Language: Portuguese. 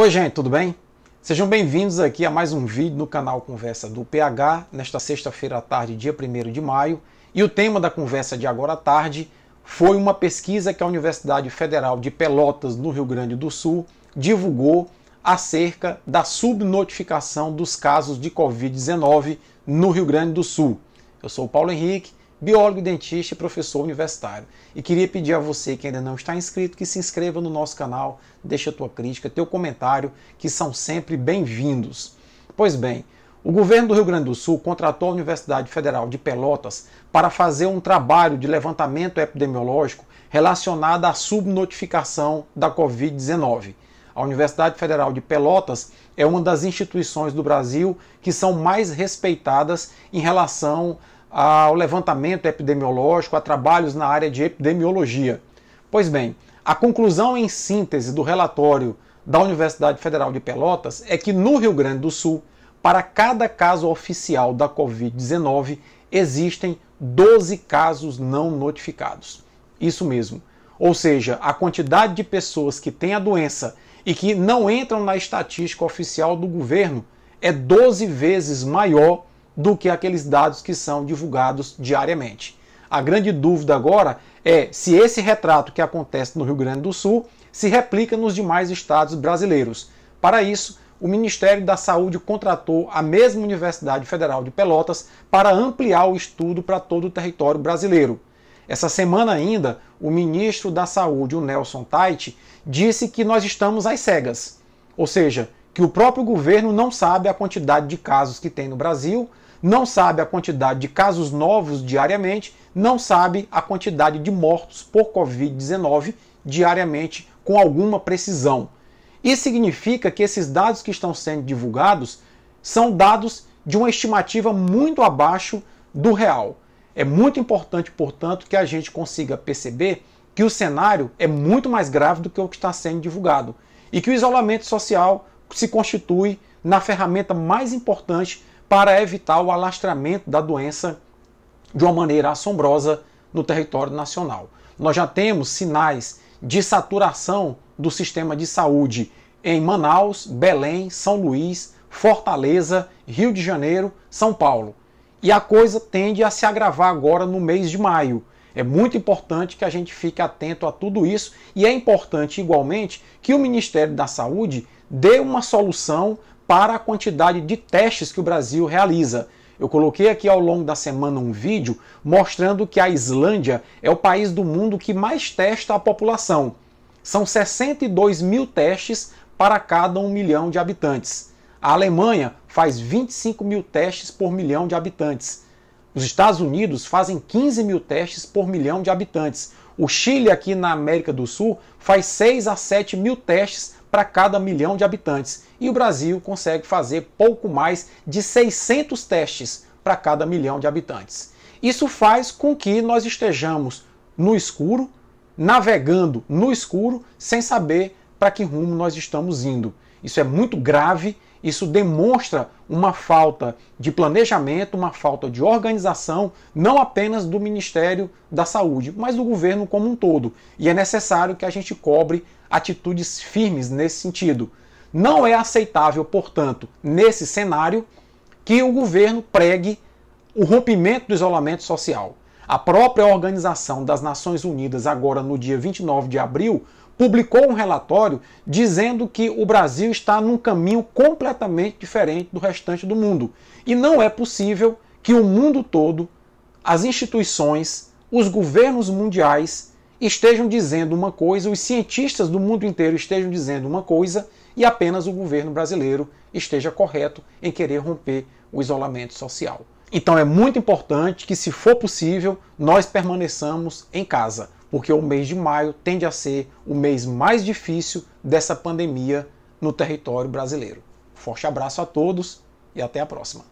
Oi, gente, tudo bem? Sejam bem-vindos aqui a mais um vídeo no canal Conversa do PH, nesta sexta-feira à tarde, dia 1 de maio. E o tema da conversa de agora à tarde foi uma pesquisa que a Universidade Federal de Pelotas, no Rio Grande do Sul, divulgou acerca da subnotificação dos casos de Covid-19 no Rio Grande do Sul. Eu sou o Paulo Henrique biólogo, dentista e professor universitário. E queria pedir a você que ainda não está inscrito que se inscreva no nosso canal, deixe a tua crítica, teu comentário, que são sempre bem-vindos. Pois bem, o governo do Rio Grande do Sul contratou a Universidade Federal de Pelotas para fazer um trabalho de levantamento epidemiológico relacionado à subnotificação da Covid-19. A Universidade Federal de Pelotas é uma das instituições do Brasil que são mais respeitadas em relação ao levantamento epidemiológico, a trabalhos na área de epidemiologia. Pois bem, a conclusão em síntese do relatório da Universidade Federal de Pelotas é que no Rio Grande do Sul, para cada caso oficial da Covid-19, existem 12 casos não notificados. Isso mesmo. Ou seja, a quantidade de pessoas que têm a doença e que não entram na estatística oficial do governo é 12 vezes maior do que aqueles dados que são divulgados diariamente. A grande dúvida agora é se esse retrato que acontece no Rio Grande do Sul se replica nos demais estados brasileiros. Para isso, o Ministério da Saúde contratou a mesma Universidade Federal de Pelotas para ampliar o estudo para todo o território brasileiro. Essa semana ainda, o ministro da Saúde, o Nelson Tait, disse que nós estamos às cegas, ou seja, que o próprio governo não sabe a quantidade de casos que tem no Brasil, não sabe a quantidade de casos novos diariamente, não sabe a quantidade de mortos por Covid-19 diariamente com alguma precisão. Isso significa que esses dados que estão sendo divulgados são dados de uma estimativa muito abaixo do real. É muito importante, portanto, que a gente consiga perceber que o cenário é muito mais grave do que o que está sendo divulgado e que o isolamento social se constitui na ferramenta mais importante para evitar o alastramento da doença de uma maneira assombrosa no território nacional. Nós já temos sinais de saturação do sistema de saúde em Manaus, Belém, São Luís, Fortaleza, Rio de Janeiro, São Paulo. E a coisa tende a se agravar agora no mês de maio. É muito importante que a gente fique atento a tudo isso e é importante, igualmente, que o Ministério da Saúde dê uma solução para a quantidade de testes que o Brasil realiza. Eu coloquei aqui ao longo da semana um vídeo mostrando que a Islândia é o país do mundo que mais testa a população. São 62 mil testes para cada um milhão de habitantes. A Alemanha faz 25 mil testes por milhão de habitantes. Os Estados Unidos fazem 15 mil testes por milhão de habitantes. O Chile, aqui na América do Sul, faz 6 a 7 mil testes para cada milhão de habitantes. E o Brasil consegue fazer pouco mais de 600 testes para cada milhão de habitantes. Isso faz com que nós estejamos no escuro, navegando no escuro, sem saber para que rumo nós estamos indo. Isso é muito grave, isso demonstra uma falta de planejamento, uma falta de organização, não apenas do Ministério da Saúde, mas do governo como um todo. E é necessário que a gente cobre atitudes firmes nesse sentido. Não é aceitável, portanto, nesse cenário, que o governo pregue o rompimento do isolamento social. A própria Organização das Nações Unidas, agora no dia 29 de abril, publicou um relatório dizendo que o Brasil está num caminho completamente diferente do restante do mundo. E não é possível que o mundo todo, as instituições, os governos mundiais estejam dizendo uma coisa, os cientistas do mundo inteiro estejam dizendo uma coisa e apenas o governo brasileiro esteja correto em querer romper o isolamento social. Então é muito importante que, se for possível, nós permaneçamos em casa porque o mês de maio tende a ser o mês mais difícil dessa pandemia no território brasileiro. Forte abraço a todos e até a próxima.